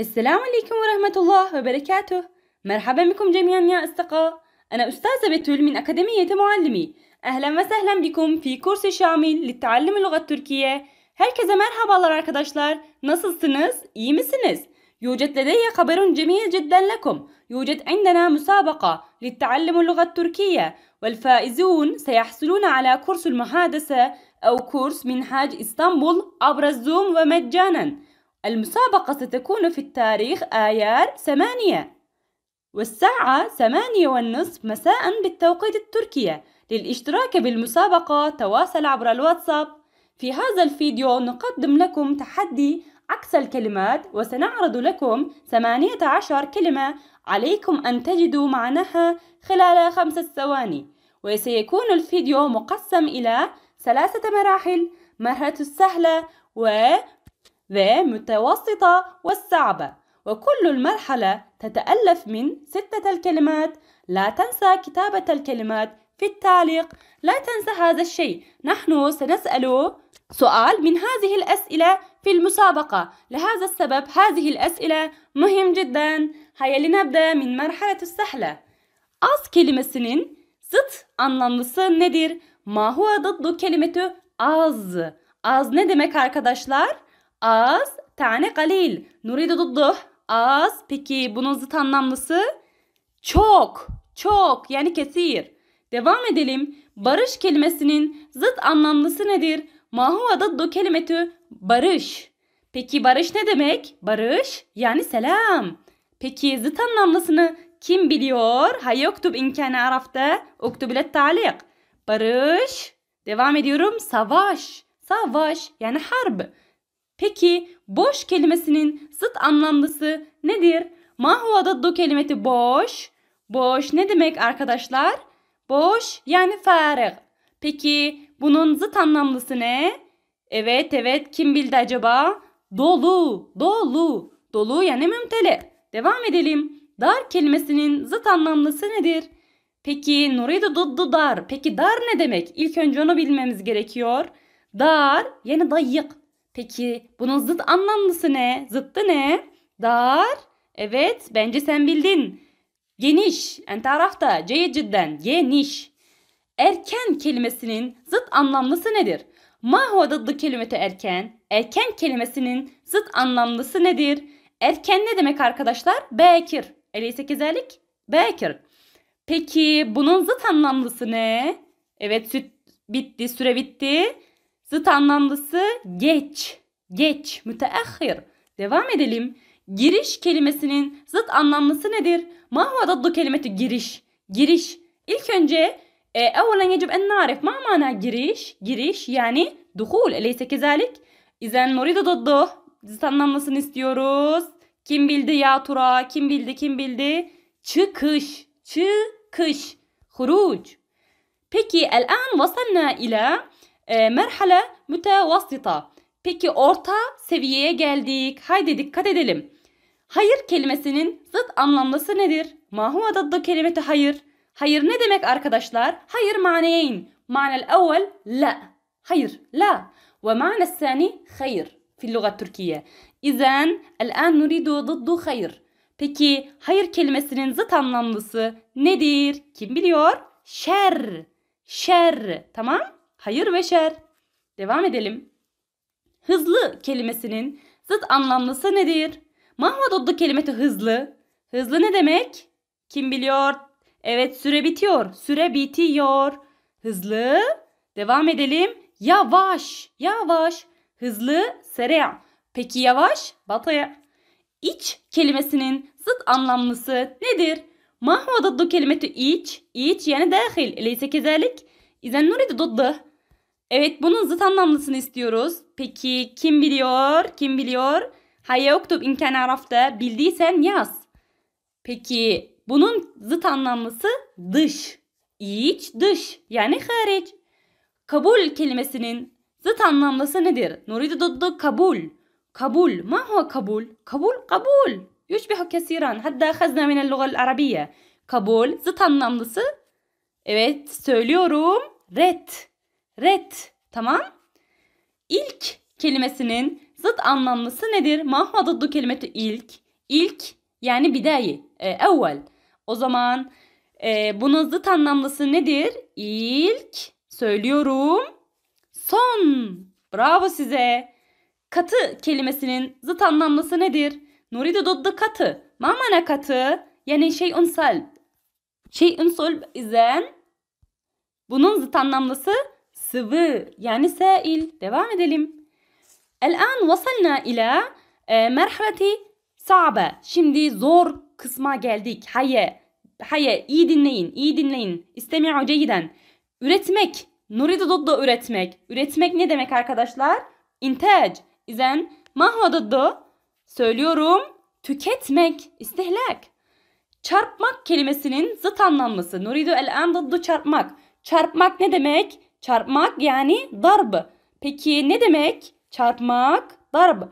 السلام عليكم ورحمة الله وبركاته مرحبا بكم جميعا يا أصدقاء أنا أستاذة بتول من أكاديمية معلمي أهلا وسهلا بكم في كورس شامل للتعلم اللغة التركية Herkese merhabalar arkadaşlar. Nasılsınız? İyi misiniz? يوجد لدي خبر جميل جدا لكم. يوجد عندنا مسابقة للتعلم اللغة التركية والفائزون سيحصلون على كورس المحادثة أو كورس منهاج إسطنبول عبر الزوم ومجانا. المسابقة ستكون في التاريخ آيار 8 والساعة 8 والنصف مساء بالتوقيت التركي للاشتراك بالمسابقة تواصل عبر الواتساب في هذا الفيديو نقدم لكم تحدي عكس الكلمات وسنعرض لكم 18 كلمة عليكم أن تجدوا معناها خلال خمسة ثواني وسيكون الفيديو مقسم إلى ثلاثة مراحل مرحلة السهلة و ذا متوسطة والصعبة وكل المرحلة تتألف من ستة الكلمات لا تنسى كتابة الكلمات في التعليق لا تنسى هذا الشيء نحن سنسأل سؤال من هذه الأسئلة في المسابقة لهذا السبب هذه الأسئلة مهم جدا هيا لنبدأ من مرحلة السهلة كلمة سنين zıt anlamlısı nedir? ما هو ضد كلمة أز أز ne demek arkadaşlar? Az tane galil. Nuridu dudduh. Az. Peki bunun zıt anlamlısı? Çok. Çok yani kesir. Devam edelim. Barış kelimesinin zıt anlamlısı nedir? Mahuva Do kelimeti barış. Peki barış ne demek? Barış yani selam. Peki zıt anlamlısını kim biliyor? oktub inkâne arafta uktubilet talik. Barış. Devam ediyorum. Savaş. Savaş yani harp. Peki boş kelimesinin zıt anlamlısı nedir? Mahuva'da do kelimesi boş. Boş ne demek arkadaşlar? Boş yani farig. Peki bunun zıt anlamlısı ne? Evet evet kim bildi acaba? Dolu, dolu. Dolu yani mümtele. Devam edelim. Dar kelimesinin zıt anlamlısı nedir? Peki Nuridu duddu dar. Peki dar ne demek? İlk önce onu bilmemiz gerekiyor. Dar yani dayık. Peki bunun zıt anlamlısı ne? Zıttı ne? Dar. Evet bence sen bildin. Geniş. En tarafta. C cidden. Geniş. Erken kelimesinin zıt anlamlısı nedir? Mahva adlı kelimete erken. Erken kelimesinin zıt anlamlısı nedir? Erken ne demek arkadaşlar? Bekir. Eleyse kezelik. Bekir. Peki bunun zıt anlamlısı ne? Evet süt bitti, süre bitti. Zıt anlamlısı geç. Geç. Müteahhir. Devam edelim. Giriş kelimesinin zıt anlamlısı nedir? Ma huve daddu kelimeti giriş. Giriş. İlk önce أولا يجب أن نعرف ma معنى giriş. Giriş yani duhul. Eleyse kezalik. İzen nurida daddu. Zıt anlamlısını istiyoruz. Kim bildi ya Tura? Kim bildi? Kim bildi? Çıkış. Çıkış. Huruc. Peki el an vasalna ila e, merhale mütevasıta. Peki orta seviyeye geldik. Haydi dikkat edelim. Hayır kelimesinin zıt anlamlısı nedir? Mahu adadda kelimeti hayır. Hayır ne demek arkadaşlar? Hayır maneyin. Manel evvel la. Hayır la. Ve manel sani hayır. Fil في اللغة التركية. إذا الآن نريد ضد hayır. Peki hayır kelimesinin zıt anlamlısı nedir? Kim biliyor? Şer. Şer. Tamam? hayır ve şer. Devam edelim. Hızlı kelimesinin zıt anlamlısı nedir? Mahmut adlı kelimesi hızlı. Hızlı ne demek? Kim biliyor? Evet süre bitiyor. Süre bitiyor. Hızlı. Devam edelim. Yavaş. Yavaş. Hızlı sereya. Peki yavaş bataya. İç kelimesinin zıt anlamlısı nedir? ما هو kelimesi iç. İç yani dahil. داخل أليس كذلك؟ إذا نريد ضده Evet bunun zıt anlamlısını istiyoruz. Peki kim biliyor? Kim biliyor? Hayye uktub imken arafta. Bildiysen yaz. Peki bunun zıt anlamlısı dış. İç dış yani hariç. Kabul kelimesinin zıt anlamlısı nedir? Nuridu duddu kabul. Kabul. Ma huwa kabul? Kabul kabul. Yüşbihu kesiran. Hatta khazna minel lugal arabiye. Kabul zıt anlamlısı. Evet söylüyorum. Red. Red. Tamam. İlk kelimesinin zıt anlamlısı nedir? Ma huve zıddu kelimeti ilk. İlk yani bidayi. E, evvel. O zaman e, bunun zıt anlamlısı nedir? İlk söylüyorum. Son. Bravo size. Katı kelimesinin zıt anlamlısı nedir? Nuridu doddu katı. Ma mana katı? Yani şey unsal. Şey unsal izen bunun zıt anlamlısı sıvı yani sail. Devam edelim. El'an vasalna ila e, merhaleti Şimdi zor kısma geldik. Haye. Haye iyi dinleyin. iyi dinleyin. İstemi'u ceyden. Üretmek. Nuridu doddu üretmek. Üretmek ne demek arkadaşlar? İntac. İzen mahva doddu. Söylüyorum. Tüketmek. istihlak. Çarpmak kelimesinin zıt anlamlısı. Nuridu el an doddu çarpmak. Çarpmak ne demek? Çarpmak yani darb. Peki ne demek? Çarpmak, darb.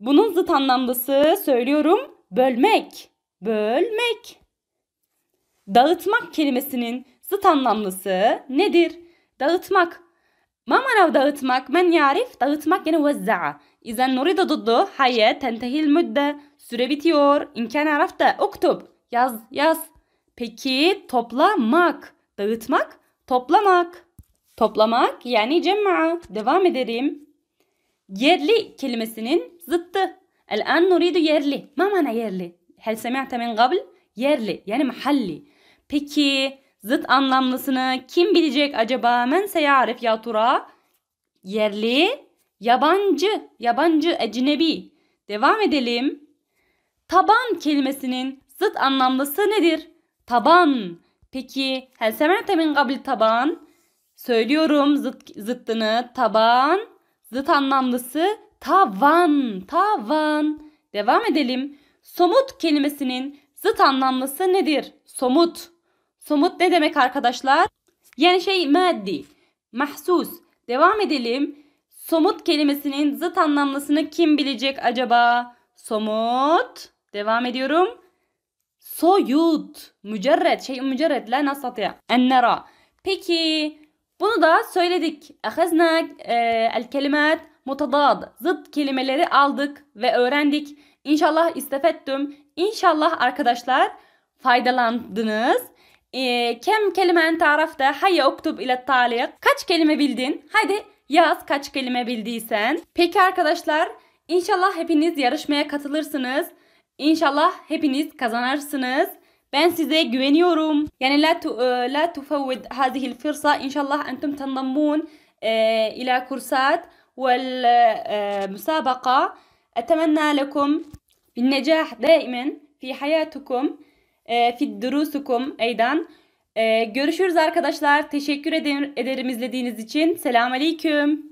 Bunun zıt anlamlısı söylüyorum bölmek. Bölmek. Dağıtmak kelimesinin zıt anlamlısı nedir? Dağıtmak. ما معنى dağıtmak? من yarif dağıtmak yani وزع إذا نريد ضده حياة تنتهي المدة süre bitiyor إن كان عرفت اكتب yaz yaz peki toplamak dağıtmak toplamak Toplamak yani cema'a. Devam edelim. Yerli kelimesinin zıttı. الآن نريد yerli. ما معنى yerli? هل سمعت من قبل? Yerli yani mahalli. Peki zıt anlamlısını kim bilecek acaba? Men seyarif ya tura. Yerli, yabancı, yabancı, ecnebi. Devam edelim. Taban kelimesinin zıt anlamlısı nedir? Taban. Peki hel semete min kabil taban? Söylüyorum zıt, zıttını taban, zıt anlamlısı tavan, tavan. Devam edelim. Somut kelimesinin zıt anlamlısı nedir? Somut. Somut ne demek arkadaşlar? Yani şey maddi, mahsus. Devam edelim. Somut kelimesinin zıt anlamlısını kim bilecek acaba? Somut. Devam ediyorum. Soyut. Mücerret. Şey mücerret. La nasatiya. Ennera. Peki bunu da söyledik. Ahaznak el kelimat mutadad. Zıt kelimeleri aldık ve öğrendik. İnşallah istefettim. İnşallah arkadaşlar faydalandınız. E, kem kelimen tarafta hayya uktub ile taliq. Kaç kelime bildin? Hadi yaz kaç kelime bildiysen. Peki arkadaşlar İnşallah hepiniz yarışmaya katılırsınız. İnşallah hepiniz kazanırsınız. Ben size güveniyorum. Yani la tu, e, la tufawid هذه الفرصة. إن شاء الله أنتم kursat ve müsabaka. والمسابقة. أتمنى لكم النجاح دائما في حياتكم في دروسكم أيضا. Görüşürüz arkadaşlar. Teşekkür ederim izlediğiniz için. Selamünaleyküm.